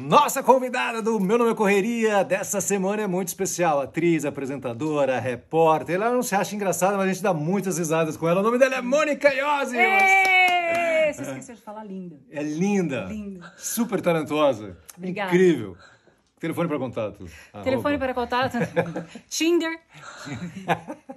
Nossa convidada do Meu Nome é Correria dessa semana é muito especial. Atriz, apresentadora, repórter. Ela não se acha engraçada, mas a gente dá muitas risadas com ela. O nome dela é Mônica Iose. Você esqueceu de falar linda. É linda. Linda. Super talentosa. Obrigada. Incrível. Telefone para contato. Telefone para contato. Tinder.